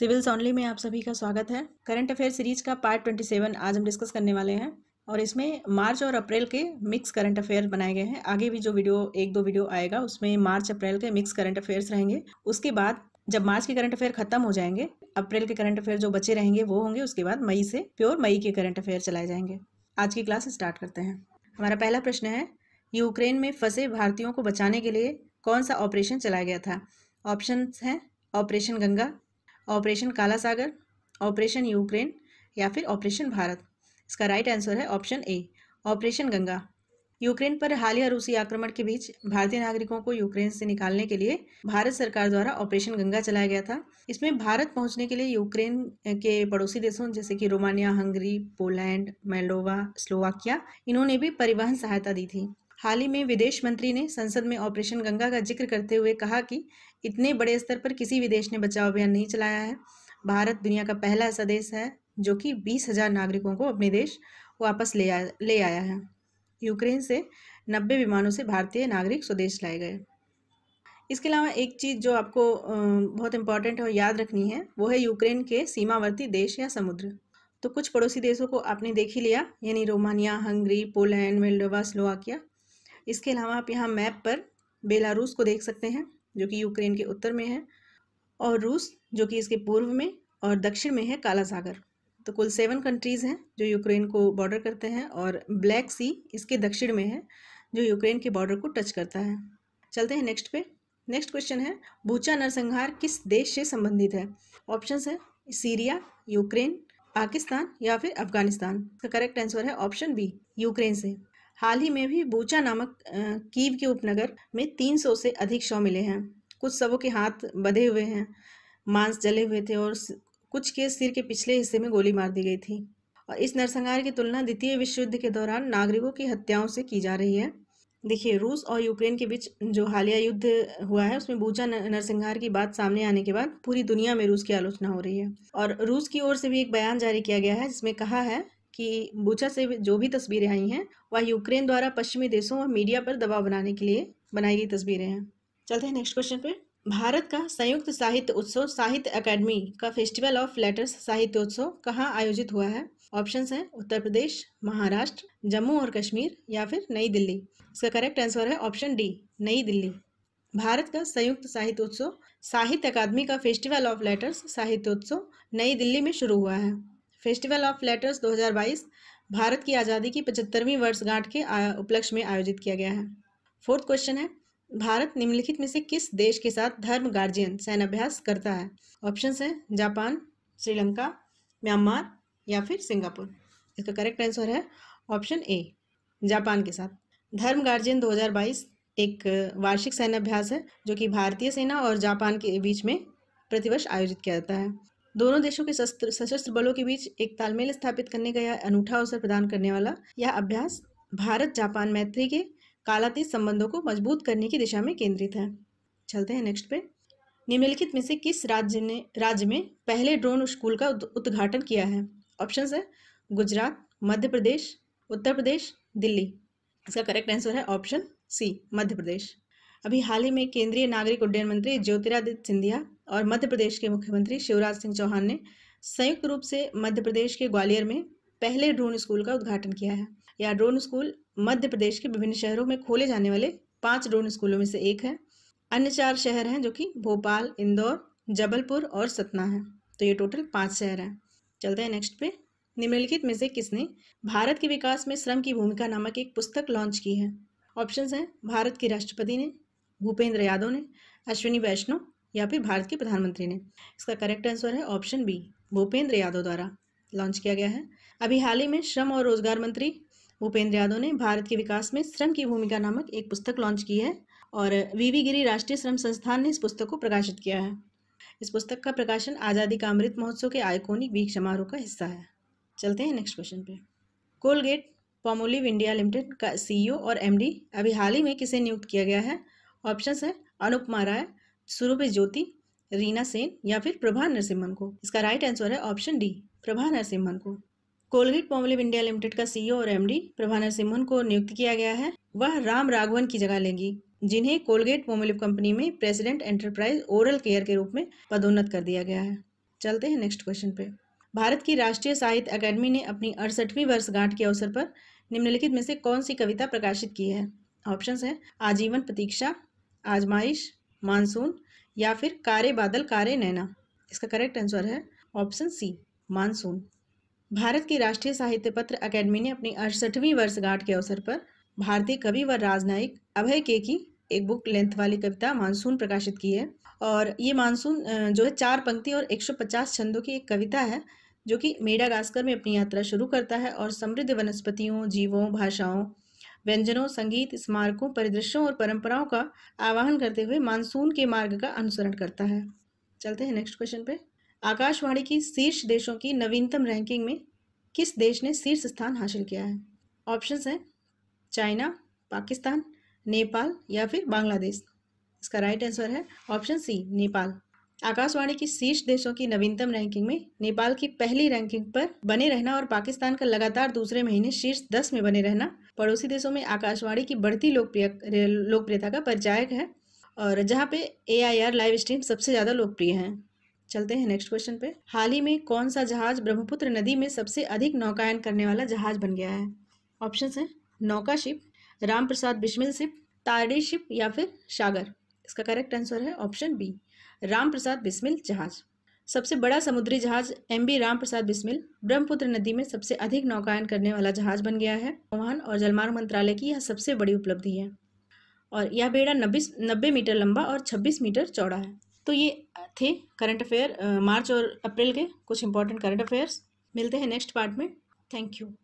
civils only में आप सभी का स्वागत है करंट अफेयर सीरीज का पार्ट ट्वेंटी सेवन आज हम डिस्कस करने वाले हैं और इसमें मार्च और अप्रैल के मिक्स करंट अफेयर बनाए गए हैं आगे भी जो वीडियो एक दो वीडियो आएगा उसमें मार्च अप्रैल के मिक्स करंट अफेयर्स रहेंगे उसके बाद जब मार्च के करंट अफेयर खत्म हो जाएंगे अप्रैल के करंट अफेयर जो बचे रहेंगे वो होंगे उसके बाद मई से प्योर मई के करंट अफेयर चलाए जाएंगे आज की क्लास स्टार्ट करते हैं हमारा पहला प्रश्न है यूक्रेन में फंसे भारतीयों को बचाने के लिए कौन सा ऑपरेशन चलाया गया था ऑप्शन हैं ऑपरेशन गंगा ऑपरेशन काला सागर ऑपरेशन यूक्रेन या फिर ऑपरेशन भारत इसका राइट आंसर है option A operation Ganga Ukraine पर हालिया रूसी आक्रमण के बीच भारतीय नागरिकों को यूक्रेन से निकालने के लिए भारत सरकार द्वारा ऑपरेशन गंगा चलाया गया था इसमें भारत पहुंचने के लिए यूक्रेन के पड़ोसी देशों जैसे कि Romania Hungary Poland Moldova Slovakia इन्होंने भी परिवहन सहायता दी थी हाल ही में विदेश मंत्री ने संसद में ऑपरेशन गंगा का जिक्र करते हुए कहा कि इतने बड़े स्तर पर किसी विदेश ने बचाव अभियान नहीं चलाया है भारत दुनिया का पहला ऐसा देश है जो कि बीस हजार नागरिकों को अपने देश वापस ले आ, ले आया है यूक्रेन से नब्बे विमानों से भारतीय नागरिक स्वदेश लाए गए इसके अलावा एक चीज़ जो आपको बहुत इंपॉर्टेंट है याद रखनी है वो है यूक्रेन के सीमावर्ती देश या समुद्र तो कुछ पड़ोसी देशों को आपने देख ही लिया यानी Romania Hungary Poland Moldova Slovakia इसके अलावा आप यहाँ मैप पर बेलारूस को देख सकते हैं जो कि यूक्रेन के उत्तर में है और रूस जो कि इसके पूर्व में और दक्षिण में है काला सागर तो कुल सेवन कंट्रीज़ हैं जो यूक्रेन को बॉर्डर करते हैं और ब्लैक सी इसके दक्षिण में है जो यूक्रेन के बॉर्डर को टच करता है चलते हैं नेक्स्ट पे नेक्स्ट क्वेश्चन है बूचा नरसंहार किस देश से संबंधित है ऑप्शंस है सीरिया यूक्रेन पाकिस्तान या फिर अफगानिस्तान का करेक्ट आंसर है ऑप्शन बी यूक्रेन से हाल ही में भी बूचा नामक कीव के उपनगर में 300 से अधिक शव मिले हैं कुछ शवों के हाथ बधे हुए हैं मांस जले हुए थे और कुछ के सिर के पिछले हिस्से में गोली मार दी गई थी और इस नरसंहार की तुलना द्वितीय विश्व युद्ध के दौरान नागरिकों की हत्याओं से की जा रही है देखिए रूस और यूक्रेन के बीच जो हालिया युद्ध हुआ है उसमें बूचा नरसंहार की बात सामने आने के बाद पूरी दुनिया में रूस की आलोचना हो रही है और रूस की ओर से भी एक बयान जारी किया गया है जिसमें कहा है कि बूचा से जो भी तस्वीरें आई हैं वह यूक्रेन द्वारा पश्चिमी देशों और मीडिया पर दबाव बनाने के लिए बनाई गई तस्वीरें हैं चलते हैं नेक्स्ट क्वेश्चन पे भारत का संयुक्त साहित्य उत्सव साहित्य अकादमी का फेस्टिवल ऑफ लेटर्स साहित्य उत्सव कहाँ आयोजित हुआ है ऑप्शन है उत्तर प्रदेश महाराष्ट्र जम्मू और कश्मीर या फिर नई दिल्ली इसका करेक्ट आंसर है ऑप्शन डी नई दिल्ली भारत का संयुक्त साहित्य उत्सव साहित्य अकादमी का फेस्टिवल ऑफ लेटर्स साहित्य उत्सव नई दिल्ली में शुरू हुआ है फेस्टिवल ऑफ लेटर्स 2022 भारत की आज़ादी की पचहत्तरवीं वर्षगांठ के उपलक्ष्य में आयोजित किया गया है फोर्थ क्वेश्चन है भारत निम्नलिखित में से किस देश के साथ धर्म गार्जियन सैन्य अभ्यास करता है ऑप्शन है जापान श्रीलंका म्यांमार या फिर सिंगापुर इसका करेक्ट आंसर है ऑप्शन ए जापान के साथ धर्म गार्जियन 2022 एक वार्षिक सैन्य अभ्यास है जो कि भारतीय सेना और जापान के बीच में प्रतिवर्ष आयोजित किया जाता है दोनों देशों के सशस्त्र बलों के बीच एक तालमेल स्थापित करने का यह अनूठा अवसर प्रदान करने वाला यह अभ्यास भारत जापान मैत्री के कालातीत संबंधों को मजबूत करने की दिशा में केंद्रित है चलते हैं नेक्स्ट पे निम्नलिखित में से किस राज्य ने राज्य में पहले ड्रोन स्कूल का उद्घाटन किया है ऑप्शन है गुजरात मध्य प्रदेश उत्तर प्रदेश दिल्ली इसका करेक्ट आंसर है ऑप्शन सी मध्य प्रदेश अभी हाल ही में केंद्रीय नागरिक उड्डयन मंत्री ज्योतिरादित्य सिंधिया और मध्य प्रदेश के मुख्यमंत्री शिवराज सिंह चौहान ने संयुक्त रूप से मध्य प्रदेश के ग्वालियर में पहले ड्रोन स्कूल का उद्घाटन किया है यह ड्रोन स्कूल मध्य प्रदेश के विभिन्न शहरों में खोले जाने वाले पांच ड्रोन स्कूलों में से एक है अन्य चार शहर हैं जो कि भोपाल इंदौर जबलपुर और सतना है तो ये टोटल पांच शहर हैं चलते हैं नेक्स्ट पे निम्नलिखित में से किसने भारत के विकास में श्रम की भूमिका नामक एक पुस्तक लॉन्च की है ऑप्शन हैं भारत के राष्ट्रपति ने भूपेंद्र यादव ने अश्विनी वैष्णव या फिर भारत के प्रधानमंत्री ने इसका करेक्ट आंसर है ऑप्शन बी भूपेंद्र यादव द्वारा लॉन्च किया गया है अभी हाल ही में श्रम और रोजगार मंत्री भूपेंद्र यादव ने भारत के विकास में श्रम की भूमिका नामक एक पुस्तक लॉन्च की है और वीवी गिरी राष्ट्रीय श्रम संस्थान ने इस पुस्तक को प्रकाशित किया है इस पुस्तक का प्रकाशन आज़ादी का अमृत महोत्सव के आइकोनिक वीक समारोह का हिस्सा है चलते हैं नेक्स्ट क्वेश्चन पे कोलगेट पॉमोलिव इंडिया लिमिटेड का सीईओ e और एमडी अभी हाल ही में किसे नियुक्त किया गया है ऑप्शन है अनुपमा राय सुरूप ज्योति रीना सेन या फिर प्रभा नरसिम्हन को इसका राइट आंसर है ऑप्शन डी प्रभा नरसिम्हन को कोलगेट पॉमलिव इंडिया लिमिटेड का सीईओ e और एमडी प्रभा नरसिम्हन को नियुक्त किया गया है वह राम राघवन की जगह लेंगी जिन्हें कोलगेट पोमोलिव कंपनी में प्रेसिडेंट एंटरप्राइज ओरल केयर के रूप में पदोन्नत कर दिया गया है चलते हैं नेक्स्ट क्वेश्चन पे भारत की राष्ट्रीय साहित्य अकादमी ने अपनी अड़सठवीं वर्षगांठ के अवसर पर निम्नलिखित में से कौन सी कविता प्रकाशित की है ऑप्शन है आजीवन प्रतीक्षा आजमाइश मानसून या फिर कारे बादल कारे नैना इसका करेक्ट आंसर है ऑप्शन सी मानसून भारत की राष्ट्रीय साहित्य पत्र अकेडमी ने अपनी अड़सठवीं वर्षगांठ के अवसर पर भारतीय कवि व राजनयिक अभय के की एक बुक लेंथ वाली कविता मानसून प्रकाशित की है और ये मानसून जो है चार पंक्ति और 150 छंदों की एक कविता है जो कि मेडागास्कर में अपनी यात्रा शुरू करता है और समृद्ध वनस्पतियों जीवों भाषाओं व्यंजनों संगीत स्मारकों परिदृश्यों और परंपराओं का आवाहन करते हुए मानसून के मार्ग का अनुसरण करता है चलते हैं नेक्स्ट क्वेश्चन पे आकाशवाणी की शीर्ष देशों की नवीनतम रैंकिंग में किस देश ने शीर्ष स्थान हासिल किया है ऑप्शंस हैं चाइना पाकिस्तान नेपाल या फिर बांग्लादेश इसका राइट आंसर है ऑप्शन सी नेपाल आकाशवाणी की शीर्ष देशों की नवीनतम रैंकिंग में नेपाल की पहली रैंकिंग पर बने रहना और पाकिस्तान का लगातार दूसरे महीने शीर्ष दस में बने रहना पड़ोसी देशों में आकाशवाणी की बढ़ती लोकप्रिय लोकप्रियता का परिचायक है और जहाँ पे ए लाइव स्ट्रीम सबसे ज़्यादा लोकप्रिय हैं चलते हैं नेक्स्ट क्वेश्चन पे हाल ही में कौन सा जहाज ब्रह्मपुत्र नदी में सबसे अधिक नौकायन करने वाला जहाज बन गया है ऑप्शन है नौका शिप राम प्रसाद बिस्मिल शिप तारडी शिप या फिर सागर इसका करेक्ट आंसर है ऑप्शन बी राम प्रसाद बिस्मिल जहाज सबसे बड़ा समुद्री जहाज एम बी राम प्रसाद बिस्मिल ब्रह्मपुत्र नदी में सबसे अधिक नौकायन करने वाला जहाज बन गया है वाहन और जलमार्ग मंत्रालय की यह सबसे बड़ी उपलब्धि है और यह बेड़ा नब्बीस नब्बे मीटर लंबा और छब्बीस मीटर चौड़ा है तो ये थे करंट अफेयर मार्च और अप्रैल के कुछ इंपॉर्टेंट करंट अफेयर्स मिलते हैं नेक्स्ट पार्ट में थैंक यू